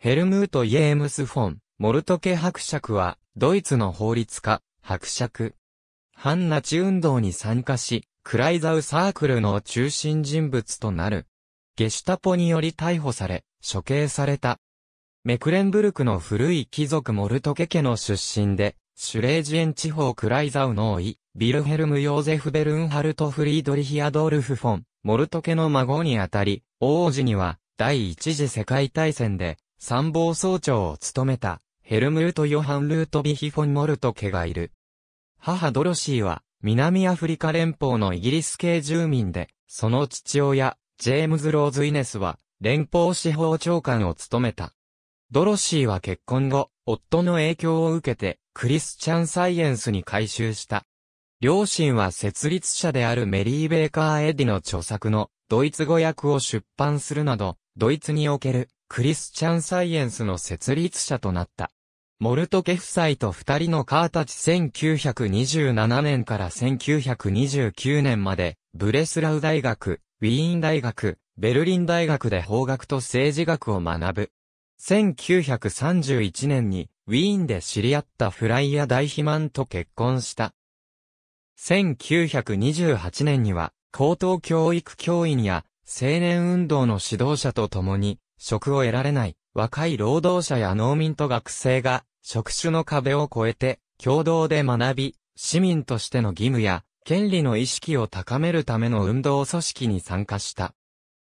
ヘルムート・イェームス・フォン、モルトケ伯爵は、ドイツの法律家、伯爵。反ナチ運動に参加し、クライザウサークルの中心人物となる。ゲシュタポにより逮捕され、処刑された。メクレンブルクの古い貴族モルトケ家の出身で、シュレージエン地方クライザウの位、ビルヘルム・ヨーゼフ・ベルンハルト・フリードリヒ・アドルフ・フォン、モルトケの孫にあたり、王子には、第一次世界大戦で、参謀総長を務めた、ヘルムルト・ヨハン・ルート・ビヒ・フォン・モルト家がいる。母ドロシーは、南アフリカ連邦のイギリス系住民で、その父親、ジェームズ・ローズ・イネスは、連邦司法長官を務めた。ドロシーは結婚後、夫の影響を受けて、クリスチャンサイエンスに改修した。両親は設立者であるメリー・ベーカー・エディの著作のドイツ語訳を出版するなど、ドイツにおけるクリスチャンサイエンスの設立者となった。モルトケ夫妻と二人のカーたち1927年から1929年まで、ブレスラウ大学、ウィーン大学、ベルリン大学で法学と政治学を学ぶ。1931年に、ウィーンで知り合ったフライヤ・大肥ヒマンと結婚した。1928年には、高等教育教員や青年運動の指導者と共に、職を得られない、若い労働者や農民と学生が、職種の壁を越えて、共同で学び、市民としての義務や、権利の意識を高めるための運動組織に参加した。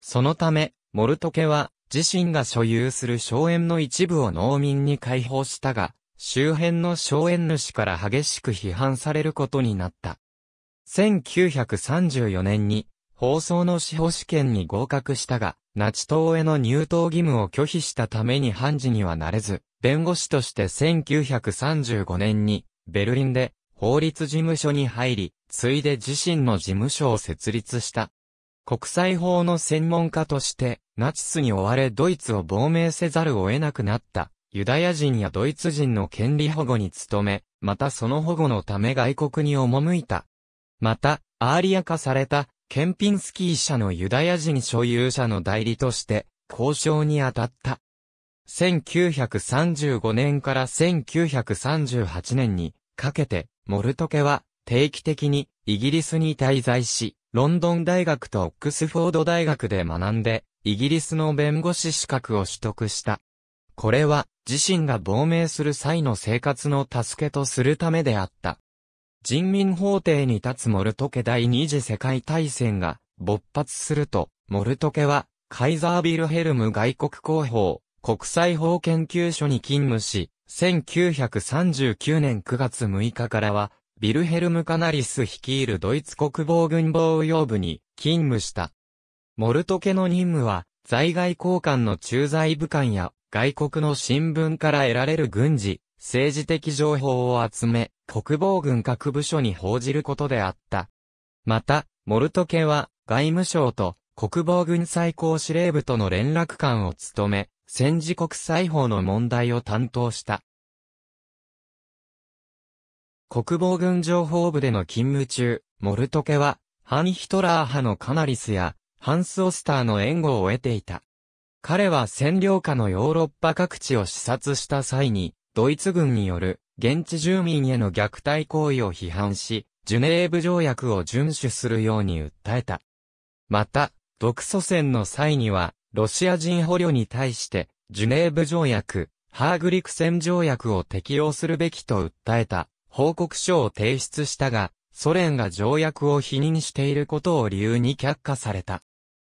そのため、モルトケは、自身が所有する荘園の一部を農民に解放したが、周辺の荘園主から激しく批判されることになった。1934年に、放送の司法試験に合格したが、ナチ党への入党義務を拒否したために判事にはなれず、弁護士として1935年に、ベルリンで法律事務所に入り、ついで自身の事務所を設立した。国際法の専門家として、ナチスに追われドイツを亡命せざるを得なくなった、ユダヤ人やドイツ人の権利保護に努め、またその保護のため外国に赴いた。また、アーリア化されたケンピンスキー社のユダヤ人所有者の代理として交渉に当たった。1935年から1938年にかけて、モルトケは定期的にイギリスに滞在し、ロンドン大学とオックスフォード大学で学んで、イギリスの弁護士資格を取得した。これは自身が亡命する際の生活の助けとするためであった。人民法廷に立つモルトケ第二次世界大戦が勃発すると、モルトケは、カイザービルヘルム外国広報、国際法研究所に勤務し、1939年9月6日からは、ビルヘルム・カナリス率いるドイツ国防軍防用部に勤務した。モルトケの任務は、在外交換の駐在武官や外国の新聞から得られる軍事、政治的情報を集め、国防軍各部署に報じることであった。また、モルトケは、外務省と国防軍最高司令部との連絡官を務め、戦時国際法の問題を担当した。国防軍情報部での勤務中、モルトケは、ハン・ヒトラー派のカナリスや、ハンス・オスターの援護を得ていた。彼は占領下のヨーロッパ各地を視察した際に、ドイツ軍による現地住民への虐待行為を批判し、ジュネーブ条約を遵守するように訴えた。また、独ソ戦の際には、ロシア人捕虜に対して、ジュネーブ条約、ハーグリクセン条約を適用するべきと訴えた報告書を提出したが、ソ連が条約を否認していることを理由に却下された。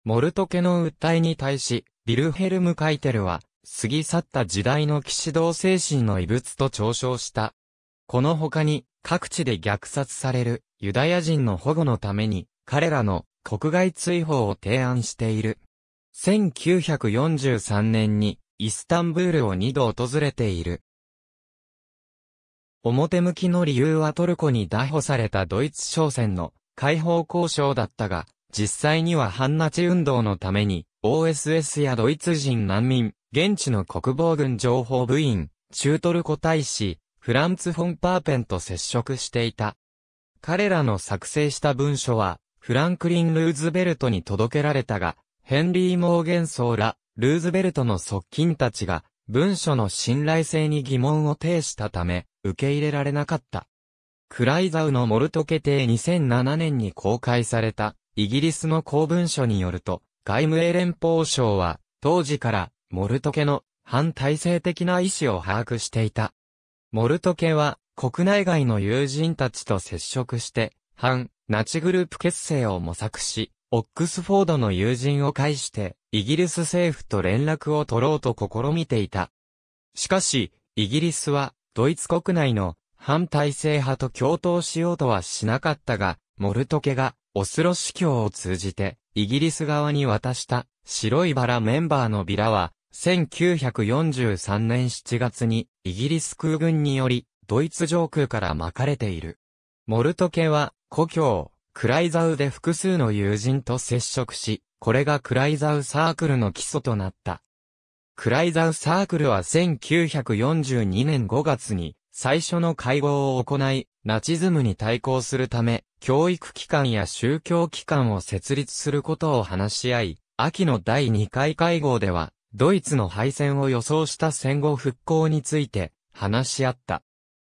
モルトケの訴えに対し、ビルヘルム・カイテルは、過ぎ去った時代の騎士道精神の遺物と嘲笑した。この他に、各地で虐殺されるユダヤ人の保護のために、彼らの国外追放を提案している。1943年にイスタンブールを2度訪れている。表向きの理由はトルコに逮捕されたドイツ商船の解放交渉だったが、実際には反ナチ運動のために OSS やドイツ人難民、現地の国防軍情報部員、中トルコ大使、フランツ・フォン・パーペンと接触していた。彼らの作成した文書は、フランクリン・ルーズベルトに届けられたが、ヘンリー・モーゲンソーら、ルーズベルトの側近たちが、文書の信頼性に疑問を呈したため、受け入れられなかった。クライザウのモルト決定2007年に公開された、イギリスの公文書によると、外務英連邦省は、当時から、モルトケの反体制的な意思を把握していた。モルトケは国内外の友人たちと接触して、反ナチグループ結成を模索し、オックスフォードの友人を介して、イギリス政府と連絡を取ろうと試みていた。しかし、イギリスは、ドイツ国内の反体制派と共闘しようとはしなかったが、モルトケが、オスロ司教を通じて、イギリス側に渡した、白いバラメンバーのビラは、1943年7月にイギリス空軍によりドイツ上空から巻かれている。モルト家は故郷、クライザウで複数の友人と接触し、これがクライザウサークルの基礎となった。クライザウサークルは1942年5月に最初の会合を行い、ナチズムに対抗するため、教育機関や宗教機関を設立することを話し合い、秋の第2回会合では、ドイツの敗戦を予想した戦後復興について話し合った。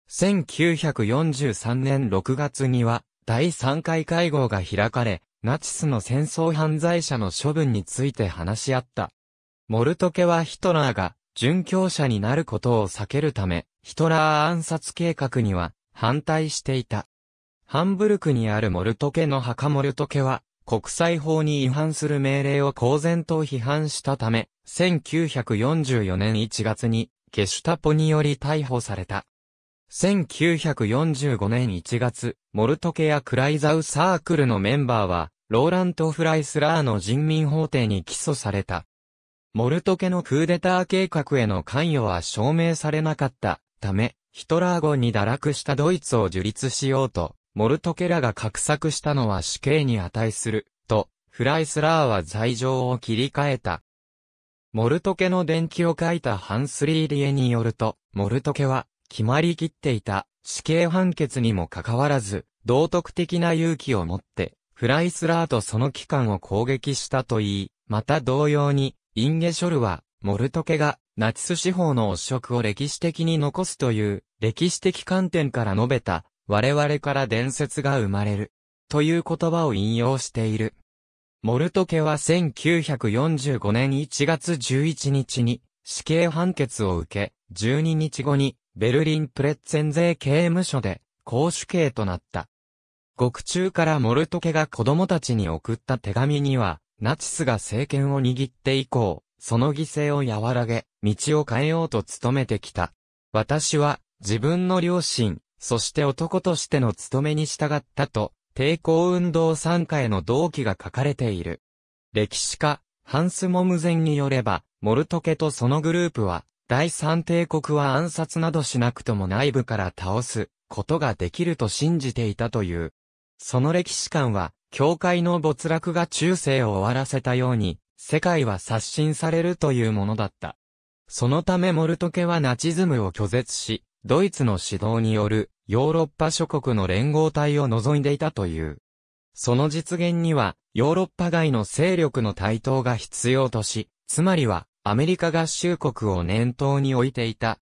1943年6月には第3回会合が開かれ、ナチスの戦争犯罪者の処分について話し合った。モルトケはヒトラーが殉教者になることを避けるため、ヒトラー暗殺計画には反対していた。ハンブルクにあるモルトケの墓モルトケは、国際法に違反する命令を公然と批判したため、1944年1月にゲシュタポにより逮捕された。1945年1月、モルトケやクライザウサークルのメンバーは、ローラント・フライスラーの人民法廷に起訴された。モルトケのクーデター計画への関与は証明されなかったため、ヒトラー後に堕落したドイツを樹立しようと、モルトケラが画策したのは死刑に値する、と、フライスラーは罪状を切り替えた。モルトケの伝記を書いたハンスリーリエによると、モルトケは、決まりきっていた死刑判決にもかかわらず、道徳的な勇気を持って、フライスラーとその機関を攻撃したと言い、また同様に、インゲショルは、モルトケが、ナチス司法の汚職を歴史的に残すという、歴史的観点から述べた、我々から伝説が生まれる。という言葉を引用している。モルト家は1945年1月11日に死刑判決を受け、12日後にベルリンプレッツェン税刑務所で公主刑となった。獄中からモルト家が子供たちに送った手紙には、ナチスが政権を握って以降、その犠牲を和らげ、道を変えようと努めてきた。私は、自分の両親、そして男としての務めに従ったと、抵抗運動参加への動機が書かれている。歴史家、ハンス・モムゼンによれば、モルトケとそのグループは、第三帝国は暗殺などしなくとも内部から倒すことができると信じていたという。その歴史観は、教会の没落が中世を終わらせたように、世界は刷新されるというものだった。そのためモルトケはナチズムを拒絶し、ドイツの指導によるヨーロッパ諸国の連合体を望んでいたという。その実現には、ヨーロッパ外の勢力の台頭が必要とし、つまりは、アメリカ合衆国を念頭に置いていた。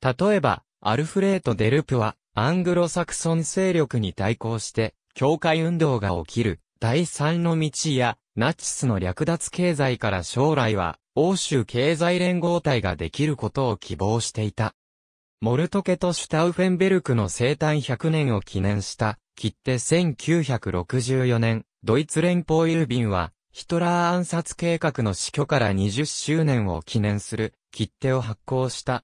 例えば、アルフレート・デルプは、アングロサクソン勢力に対抗して、境界運動が起きる、第三の道や、ナチスの略奪経済から将来は、欧州経済連合体ができることを希望していた。モルトケとシュタウフェンベルクの生誕100年を記念した、切手1964年、ドイツ連邦郵便は、ヒトラー暗殺計画の死去から20周年を記念する、切手を発行した。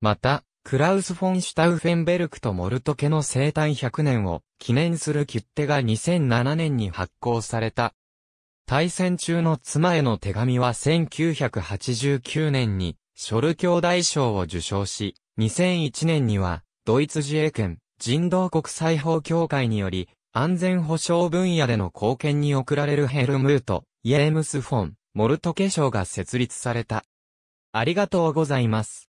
また、クラウス・フォン・シュタウフェンベルクとモルトケの生誕100年を記念する切手が2007年に発行された。対戦中の妻への手紙は1989年に、ショル兄弟賞を受賞し、2001年には、ドイツ自衛権、人道国際法協会により、安全保障分野での貢献に贈られるヘルムート、イエームス・フォン、モルト化粧が設立された。ありがとうございます。